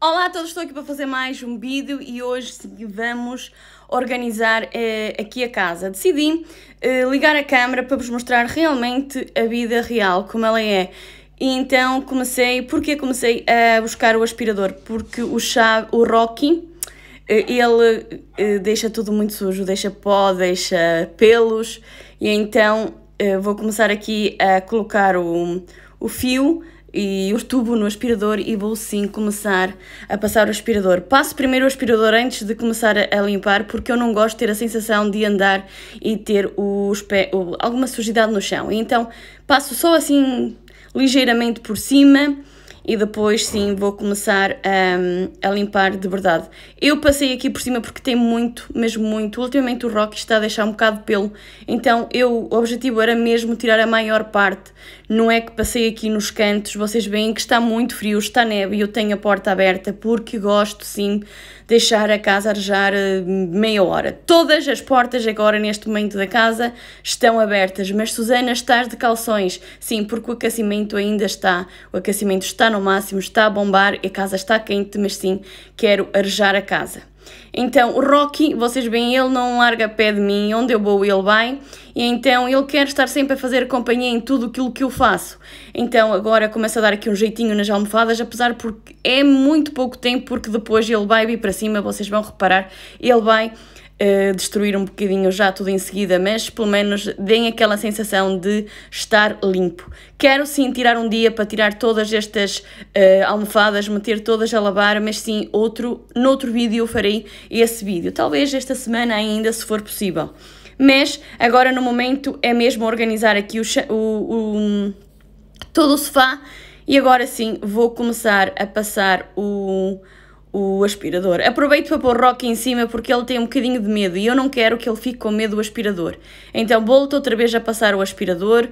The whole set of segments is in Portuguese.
Olá a todos, estou aqui para fazer mais um vídeo e hoje vamos organizar eh, aqui a casa. Decidi eh, ligar a câmera para vos mostrar realmente a vida real, como ela é. E então comecei, porque comecei a buscar o aspirador? Porque o, chá, o Rocky, eh, ele deixa tudo muito sujo, deixa pó, deixa pelos, e então vou começar aqui a colocar o, o fio e o tubo no aspirador e vou sim começar a passar o aspirador. Passo primeiro o aspirador antes de começar a limpar porque eu não gosto de ter a sensação de andar e ter os pé, alguma sujidade no chão. Então passo só assim ligeiramente por cima e depois sim vou começar a, hum, a limpar de verdade. Eu passei aqui por cima porque tem muito, mesmo muito. Ultimamente o rock está a deixar um bocado de pelo, então eu, o objetivo era mesmo tirar a maior parte. Não é que passei aqui nos cantos, vocês veem que está muito frio, está neve e eu tenho a porta aberta porque gosto sim deixar a casa arejar hum, meia hora. Todas as portas agora neste momento da casa estão abertas, mas Susana estás de calções, sim, porque o aquecimento ainda está, o aquecimento está no ao máximo, está a bombar, a casa está quente, mas sim, quero arejar a casa. Então, o Rocky, vocês veem, ele não larga pé de mim, onde eu vou ele vai, e então ele quer estar sempre a fazer companhia em tudo aquilo que eu faço. Então, agora começa a dar aqui um jeitinho nas almofadas, apesar porque é muito pouco tempo, porque depois ele vai vir para cima, vocês vão reparar, ele vai eh, destruir um bocadinho já tudo em seguida, mas pelo menos deem aquela sensação de estar limpo. Quero sim tirar um dia para tirar todas estas uh, almofadas, meter todas a lavar, mas sim, outro, noutro vídeo eu farei esse vídeo. Talvez esta semana ainda, se for possível. Mas agora no momento é mesmo organizar aqui o, o, o todo o sofá e agora sim vou começar a passar o o aspirador. Aproveito para pôr Rocky em cima porque ele tem um bocadinho de medo e eu não quero que ele fique com medo do aspirador. Então volto outra vez a passar o aspirador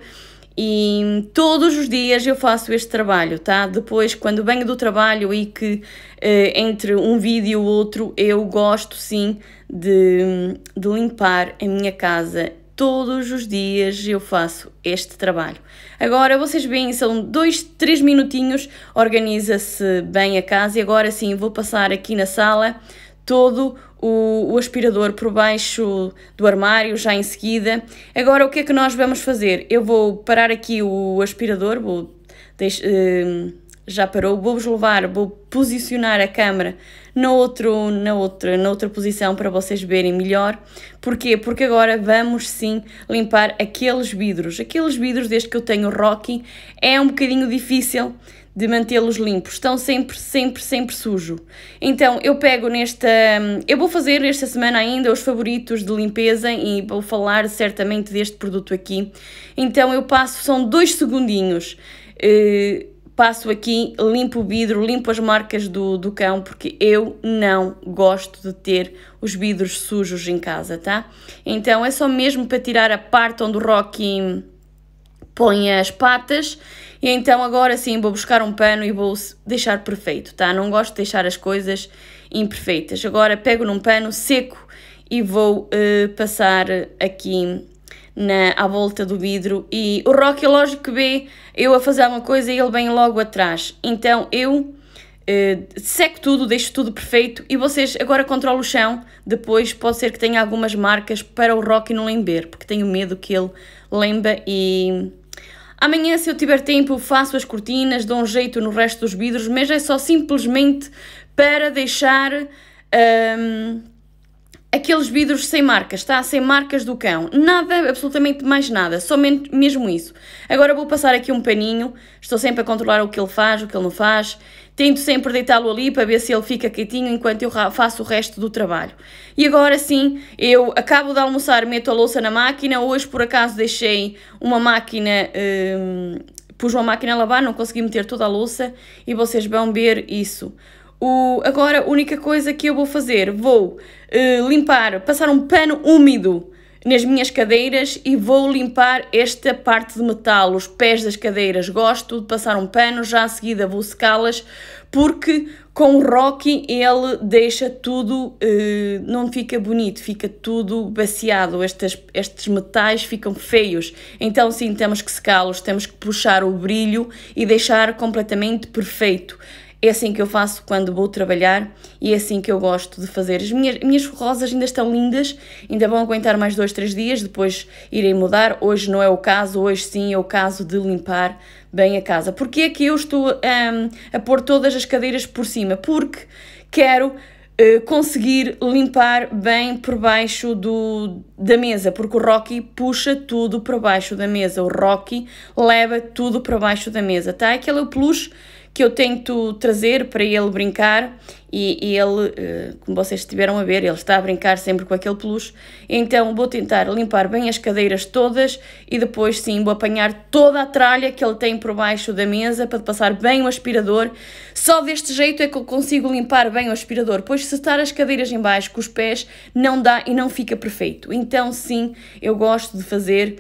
e todos os dias eu faço este trabalho, tá? Depois, quando venho do trabalho e que eh, entre um vídeo e o outro, eu gosto sim de, de limpar a minha casa todos os dias eu faço este trabalho. Agora vocês veem, são dois, três minutinhos, organiza-se bem a casa e agora sim vou passar aqui na sala todo o, o, aspirador por baixo do armário já em seguida. Agora o que é que nós vamos fazer? Eu vou parar aqui o aspirador, vou, eh, já parou, vou-vos levar, vou posicionar a câmera na, outra na, outra, na outra posição para vocês verem melhor. Porquê? Porque agora vamos sim limpar aqueles vidros. Aqueles vidros, desde que eu tenho Rocky, é um bocadinho difícil de mantê-los limpos. Estão sempre, sempre, sempre sujo. Então eu pego nesta. Hum, eu vou fazer esta semana ainda os favoritos de limpeza e vou falar certamente deste produto aqui. Então eu passo, são dois segundinhos. Uh, passo aqui, limpo o vidro, limpo as marcas do, do cão, porque eu não gosto de ter os vidros sujos em casa, tá? Então é só mesmo para tirar a parte onde o Rocky põe as patas. E então agora sim vou buscar um pano e vou deixar perfeito, tá? Não gosto de deixar as coisas imperfeitas. Agora pego num pano seco e vou uh, passar aqui na, à volta do vidro e o Rocky, é lógico que vê eu a fazer uma coisa e ele vem logo atrás. Então eu eh, seco tudo, deixo tudo perfeito e vocês agora controlam o chão. Depois pode ser que tenha algumas marcas para o Rocky não lembrar, porque tenho medo que ele lembre e... Amanhã, se eu tiver tempo, faço as cortinas, dou um jeito no resto dos vidros, mas é só simplesmente para deixar... Um, ehm, aqueles vidros sem marcas, está Sem marcas do cão. Nada, absolutamente mais nada, somente mesmo isso. Agora vou passar aqui um paninho, estou sempre a controlar o que ele faz, o que ele não faz. Tento sempre deitá-lo ali para ver se ele fica quietinho enquanto eu faço o resto do trabalho. E agora sim, eu acabo de almoçar, meto a louça na máquina. Hoje, por acaso, deixei uma máquina. Hum, pus uma máquina a lavar, não consegui meter toda a louça e vocês vão ver isso. O, agora, a única coisa que eu vou fazer, vou uh, limpar, passar um pano úmido nas minhas cadeiras e vou limpar esta parte de metal, os pés das cadeiras. Gosto de passar um pano, já a seguida vou secá-las, porque com o Rocky ele deixa tudo, uh, não fica bonito, fica tudo baciado, estes, estes metais ficam feios. Então sim, temos que secá-los, temos que puxar o brilho e deixar completamente perfeito. É assim que eu faço quando vou trabalhar e é assim que eu gosto de fazer. As minhas, minhas rosas ainda estão lindas, ainda vão aguentar mais dois, três dias, depois irei mudar. Hoje não é o caso, hoje sim é o caso de limpar bem a casa. Porquê é que eu estou um, a pôr todas as cadeiras por cima? Porque quero eh, conseguir limpar bem por baixo do, da mesa, porque o Rocky puxa tudo para baixo da mesa, o Rocky leva tudo para baixo da mesa, tá? Aquele é o peluche que eu tento trazer para ele brincar e, e ele, eh, como vocês estiveram a ver, ele está a brincar sempre com aquele peluche, então vou tentar limpar bem as cadeiras todas e depois sim vou apanhar toda a tralha que ele tem por baixo da mesa para passar bem o aspirador, só deste jeito é que eu consigo limpar bem o aspirador, pois se estar as cadeiras em baixo com os pés não dá e não fica perfeito, então sim eu gosto de fazer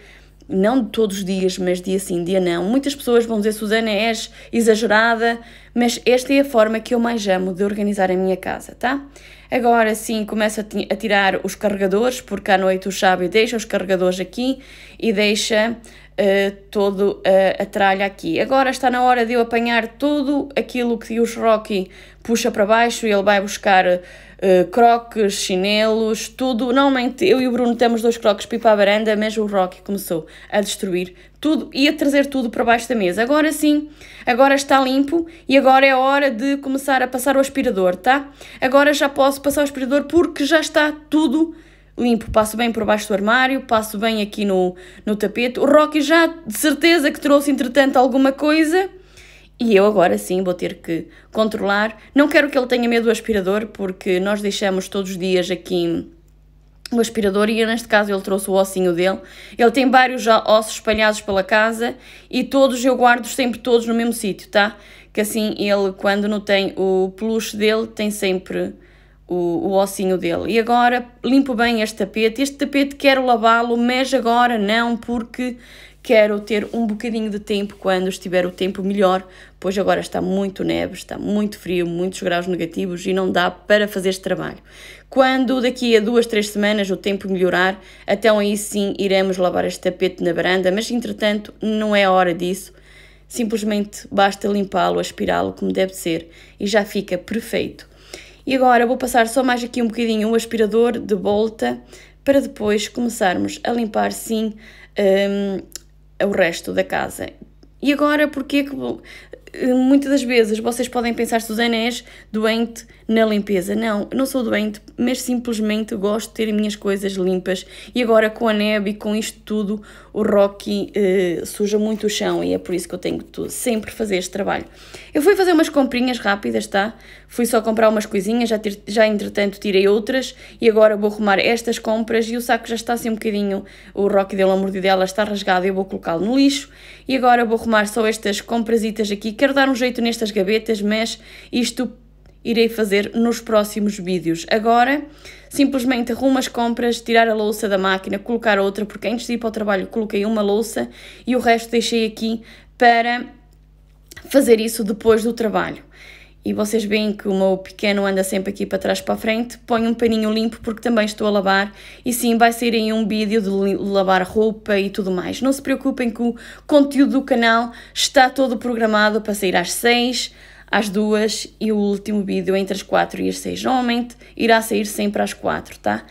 não todos os dias, mas dia sim, dia não. Muitas pessoas vão dizer, Susana, és exagerada, mas esta é a forma que eu mais amo de organizar a minha casa, tá? Agora sim, começo a tirar os carregadores, porque à noite o chave deixa os carregadores aqui e deixa uh, todo uh, a tralha aqui. Agora está na hora de eu apanhar tudo aquilo que o Rocky puxa para baixo e ele vai buscar eh, croques, chinelos, tudo. Normalmente eu e o Bruno temos dois croques pipa à varanda, mas o Rocky começou a destruir tudo e a trazer tudo para baixo da mesa. Agora sim, agora está limpo e agora é a hora de começar a passar o aspirador, tá? Agora já posso passar o aspirador porque já está tudo limpo, passo bem por baixo do armário, passo bem aqui no, no tapete. O Rocky já de certeza que trouxe entretanto alguma coisa e eu agora sim vou ter que controlar. Não quero que ele tenha medo do aspirador, porque nós deixamos todos os dias aqui o aspirador e neste caso ele trouxe o ossinho dele. Ele tem vários já ossos espalhados pela casa e todos eu guardo sempre todos no mesmo sítio, tá? Que assim ele quando não tem o peluche dele tem sempre o, o ossinho dele. E agora limpo bem este tapete. Este tapete quero lavá-lo, mas agora não porque quero ter um bocadinho de tempo quando estiver o tempo melhor, pois agora está muito neve, está muito frio, muitos graus negativos e não dá para fazer este trabalho. Quando daqui a duas, três semanas o tempo melhorar, então aí sim iremos lavar este tapete na varanda, mas entretanto não é hora disso. Simplesmente basta limpá-lo, aspirá-lo como deve ser e já fica perfeito. E agora vou passar só mais aqui um bocadinho o um aspirador de volta para depois começarmos a limpar sim um, o resto da casa. E agora, porquê que. Eh, muitas das vezes vocês podem pensar, dos és doente, na limpeza. Não, não sou doente, mas simplesmente gosto de ter minhas coisas limpas. E agora com a neve e com isto tudo, o Rocky eh, suja muito o chão e é por isso que eu tenho que sempre fazer este trabalho. Eu fui fazer umas comprinhas rápidas, tá? Fui só comprar umas coisinhas, já, já entretanto tirei outras e agora vou arrumar estas compras e o saco já está assim um bocadinho, o Rocky deu uma mordidela, está rasgado e eu vou colocá-lo no lixo. E agora vou arrumar só estas comprasitas aqui. Quero dar um jeito nestas gavetas, mas isto irei fazer nos próximos vídeos. Agora, simplesmente arrumo as compras, tirar a louça da máquina, colocar outra, porque antes de ir para o trabalho coloquei uma louça e o resto deixei aqui para fazer isso depois do trabalho. E vocês veem que o meu pequeno anda sempre aqui para trás para a frente. Põe um paninho limpo porque também estou a lavar. E sim, vai sair em um vídeo de lavar roupa e tudo mais. Não se preocupem que o conteúdo do canal está todo programado para sair às 6, às duas e o último vídeo entre as quatro e as seis. Normalmente irá sair sempre às quatro, tá?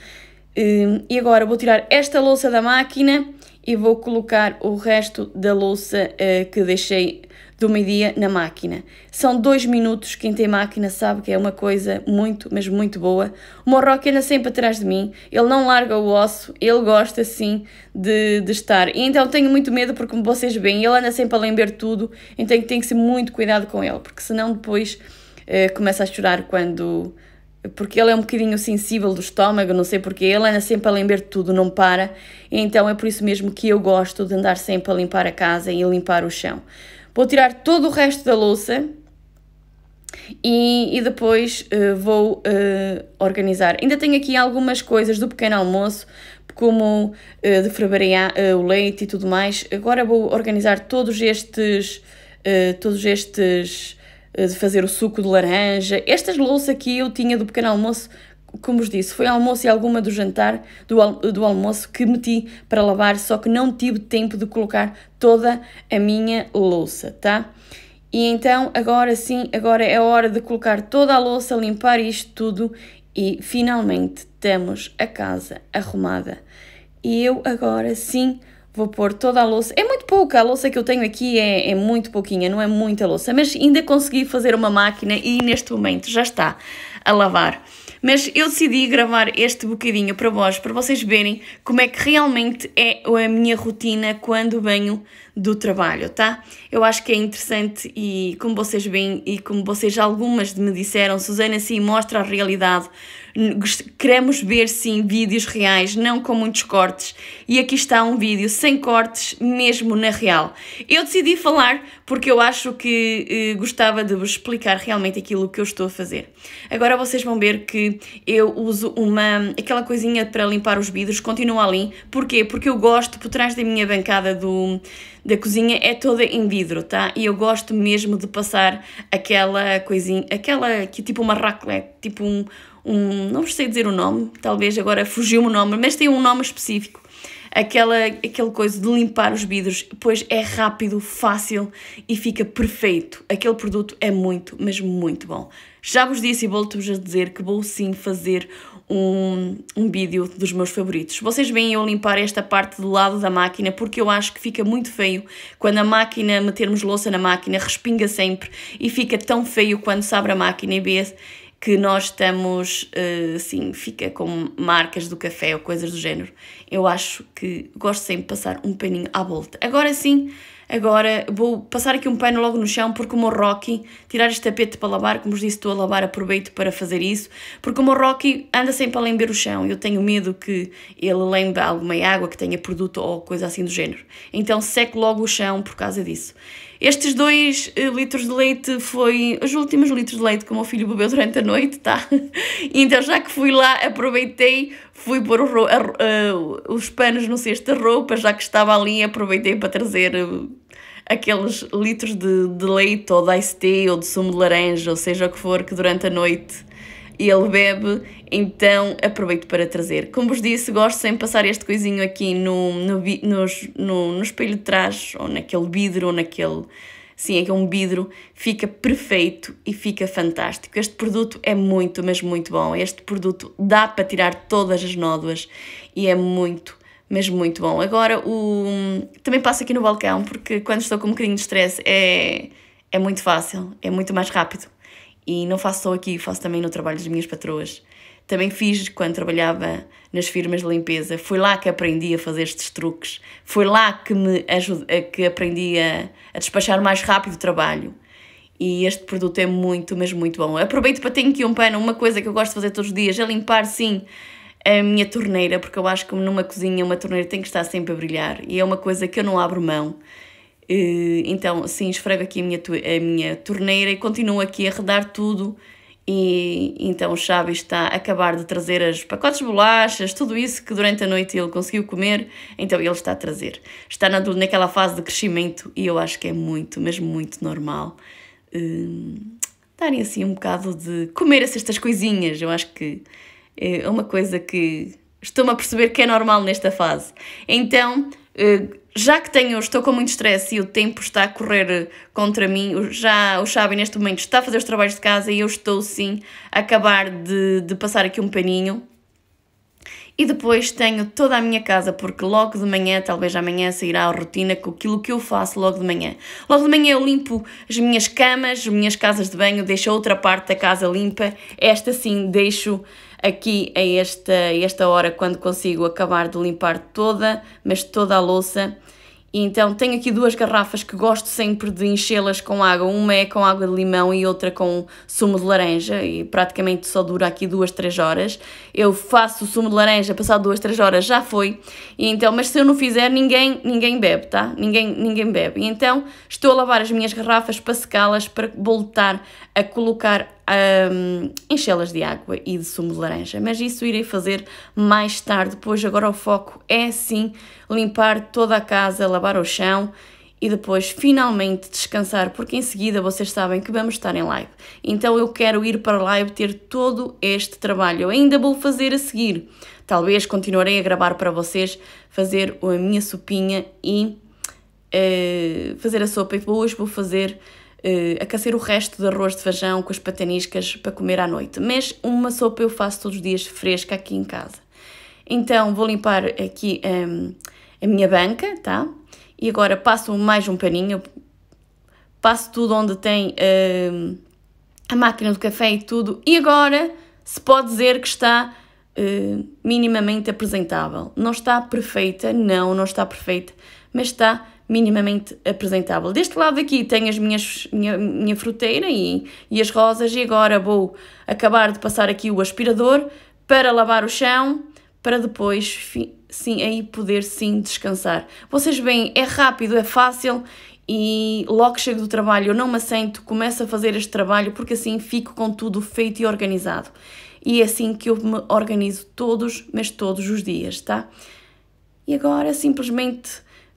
Hum, e agora vou tirar esta louça da máquina e vou colocar o resto da louça uh, que deixei do meio-dia na máquina. São dois minutos, quem tem máquina sabe que é uma coisa muito, mas muito boa. O Morroque anda sempre atrás de mim, ele não larga o osso, ele gosta sim de, de estar. E então tenho muito medo porque, como vocês veem, ele anda sempre a lembrar tudo, então tem que ser muito cuidado com ele, porque senão depois uh, começa a chorar quando porque ele é um bocadinho sensível do estômago, não sei porque ele anda sempre a lembrar tudo, não para. Então é por isso mesmo que eu gosto de andar sempre a limpar a casa e limpar o chão. Vou tirar todo o resto da louça e, e depois uh, vou uh, organizar. Ainda tenho aqui algumas coisas do pequeno almoço, como uh, de frebarear uh, o leite e tudo mais. Agora vou organizar todos estes, todos estes eh, de fazer o suco de laranja. Estas louças aqui eu tinha do pequeno almoço, como vos disse, foi almoço e alguma do jantar, do, al do almoço, que meti para lavar, só que não tive tempo de colocar toda a minha louça, tá? E então, agora sim, agora é hora de colocar toda a louça, limpar isto tudo e finalmente temos a casa arrumada. E eu agora sim Vou pôr toda a louça. É muito pouca, a louça que eu tenho aqui é, é, muito pouquinha, não é muita louça, mas ainda consegui fazer uma máquina e neste momento já está a lavar. Mas eu decidi gravar este bocadinho para vós, para vocês verem como é que realmente é a minha rotina quando venho do trabalho, tá? Eu acho que é interessante e como vocês veem e como vocês algumas me disseram, Susana sim mostra a realidade. Queremos ver sim vídeos reais, não com muitos cortes. E aqui está um vídeo sem cortes, mesmo na real. Eu decidi falar porque eu acho que eh, gostava de vos explicar realmente aquilo que eu estou a fazer. Agora vocês vão ver que eu uso uma aquela coisinha para limpar os vidros, continua ali. Porquê? Porque eu gosto por trás da minha bancada do da cozinha é toda em vidro, tá? E eu gosto mesmo de passar aquela coisinha, aquela que é tipo uma raclette, tipo um, um não sei dizer o nome, talvez agora fugiu-me o nome, mas tem um nome específico aquela, aquela coisa de limpar os vidros, pois é rápido, fácil e fica perfeito. Aquele produto é muito, mas muito bom. Já vos disse e volto-vos a dizer que vou sim fazer um, um vídeo dos meus favoritos. Vocês veem eu limpar esta parte do lado da máquina porque eu acho que fica muito feio quando a máquina, metermos louça na máquina, respinga sempre e fica tão feio quando se abre a máquina e vê que nós estamos, assim, fica com marcas do café ou coisas do género. Eu acho que gosto sempre de passar um paninho à volta. Agora sim, agora vou passar aqui um pano logo no chão, porque o meu Rocky, tirar este tapete para lavar, como vos disse, estou a lavar, aproveito para fazer isso, porque o meu Rocky anda sempre a lamber o chão. Eu tenho medo que ele lembre alguma água que tenha produto ou coisa assim do género. Então seco logo o chão por causa disso. Estes dois eh, litros de leite foi os últimos litros de leite que o meu filho bebeu durante a noite, tá? Então, já que fui lá, aproveitei, fui pôr o, a, a, eh, os panos no cesto de roupa, já que estava ali, aproveitei para trazer eh, aqueles litros de, de leite ou de iced tea ou de sumo de laranja, ou seja o que for, que durante a noite e ele bebe, então aproveito para trazer. Como vos disse, gosto sempre de passar este coisinho aqui no, no, no, no espelho de trás, ou naquele vidro, ou naquele... Sim, é que é um vidro, fica perfeito e fica fantástico. Este produto é muito, mas muito bom. Este produto dá para tirar todas as nódoas e é muito, mas muito bom. Agora, o... também passo aqui no balcão, porque quando estou com um bocadinho de stress é, é muito fácil, é muito mais rápido. E não faço só aqui, faço também no trabalho das minhas patroas. Também fiz quando trabalhava nas firmas de limpeza. Foi lá que aprendi a fazer estes truques. Foi lá que me ajude, que aprendi a, a despachar mais rápido o trabalho. E este produto é muito, mas muito bom. Aproveito para ter aqui um pano, uma coisa que eu gosto de fazer todos os dias, é limpar, sim, a minha torneira, porque eu acho que numa cozinha uma torneira tem que estar sempre a brilhar. E é uma coisa que eu não abro mão. Eh, então, assim, esfrego aqui a minha, a minha torneira e continuo aqui a redar tudo. E então o Chávez está a acabar de trazer as pacotes de bolachas, tudo isso que durante a noite ele conseguiu comer, então ele está a trazer. Está na, naquela fase de crescimento e eu acho que é muito, mesmo muito normal uh, darem assim um bocado de comer estas coisinhas. Eu acho que é uma coisa que estou-me a perceber que é normal nesta fase. Então eh, já que tenho, estou com muito stress e o tempo está a correr eh, contra mim, já o Xabi neste momento está a fazer os trabalhos de casa e eu estou sim a acabar de, de passar aqui um paninho. E depois tenho toda a minha casa, porque logo de manhã, talvez amanhã, sairá a rotina com aquilo que eu faço logo de manhã. Logo de manhã eu limpo as minhas camas, as minhas casas de banho, deixo outra parte da casa limpa. Esta sim deixo aqui a esta, esta hora quando consigo acabar de limpar toda, mas toda a louça. E então tenho aqui duas garrafas que gosto sempre de enchê-las com água. Uma é com água de limão e outra com sumo de laranja e praticamente só dura aqui duas, três horas. Eu faço o sumo de laranja, passado duas, três horas já foi. E então, mas se eu não fizer, ninguém, ninguém bebe, tá? Ninguém, ninguém bebe. E então estou a lavar as minhas garrafas para secá-las para voltar a colocar um, enchê-las de água e de sumo de laranja, mas isso irei fazer mais tarde, pois agora o foco é sim limpar toda a casa, lavar o chão e depois finalmente descansar, porque em seguida vocês sabem que vamos estar em live. Então eu quero ir para live ter todo este trabalho. Eu ainda vou fazer a seguir. Talvez continuarei a gravar para vocês, fazer a minha sopinha e uh, fazer a sopa. E hoje vou fazer uh, eh, aquecer o resto de arroz de feijão com as pataniscas para comer à noite. Mas uma sopa eu faço todos os dias fresca aqui em casa. Então vou limpar aqui um, ehm, a minha banca, tá? E agora passo mais um paninho, passo tudo onde tem um, ehm, a máquina do café e tudo. E agora se pode dizer que está uh, minimamente apresentável. Não está perfeita, não, não está perfeita, mas está minimamente apresentável. Deste lado aqui tenho as minhas, minha, minha fruteira e, e as rosas e agora vou acabar de passar aqui o aspirador para lavar o chão, para depois sim aí poder sim descansar. Vocês veem, é rápido, é fácil e logo chego do trabalho, eu não me assento, começo a fazer este trabalho porque assim fico com tudo feito e organizado. E é assim que eu me organizo todos, mas todos os dias, tá? E agora simplesmente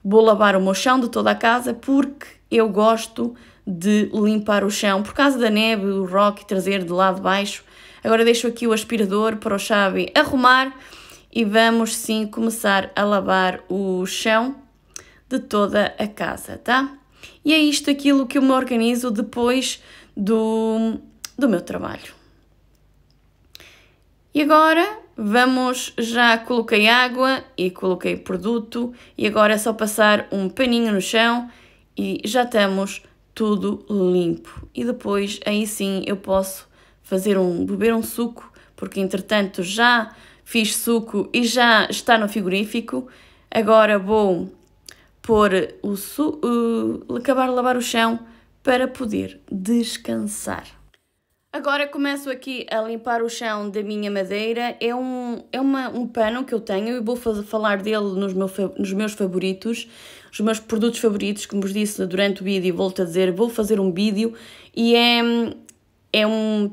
vou lavar o meu chão de toda a casa porque eu gosto de limpar o chão por causa da neve, o rock e trazer de lá de baixo. Agora deixo aqui o aspirador para o chave arrumar e vamos sim começar a lavar o chão de toda a casa, tá? E é isto aquilo que eu me organizo depois do, do meu trabalho. E agora Vamos, já coloquei água e coloquei produto e agora é só passar um paninho no chão e já estamos tudo limpo. E depois aí sim eu posso fazer um beber um suco, porque entretanto já fiz suco e já está no frigorífico. Agora vou pôr o su uh, acabar de lavar o chão para poder descansar. Agora começo aqui a limpar o chão da minha madeira. É um, é uma, um pano que eu tenho e vou falar dele nos, meu, nos meus favoritos, os meus produtos favoritos, como vos disse durante o vídeo, volto a dizer, vou fazer um vídeo e é, é um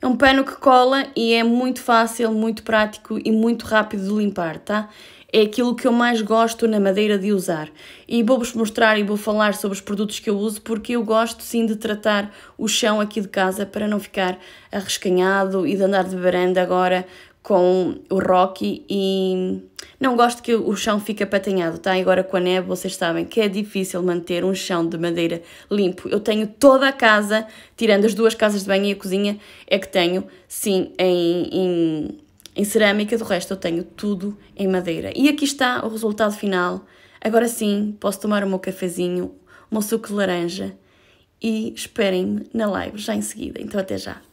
é um pano que cola e é muito fácil, muito prático e muito rápido de limpar, tá? é aquilo que eu mais gosto na madeira de usar. E vou-vos mostrar e vou falar sobre os produtos que eu uso, porque eu gosto sim de tratar o chão aqui de casa para não ficar arrescanhado e de andar de varanda agora com o Rocky e não gosto que o chão fique apatanhado, tá? Agora com a neve vocês sabem que é difícil manter um chão de madeira limpo. Eu tenho toda a casa, tirando as duas casas de banho e a cozinha, é que tenho sim em, em em cerâmica, do resto eu tenho tudo em madeira. E aqui está o resultado final. Agora sim, posso tomar o meu cafezinho, o meu suco de laranja e esperem-me na live já em seguida. Então até já.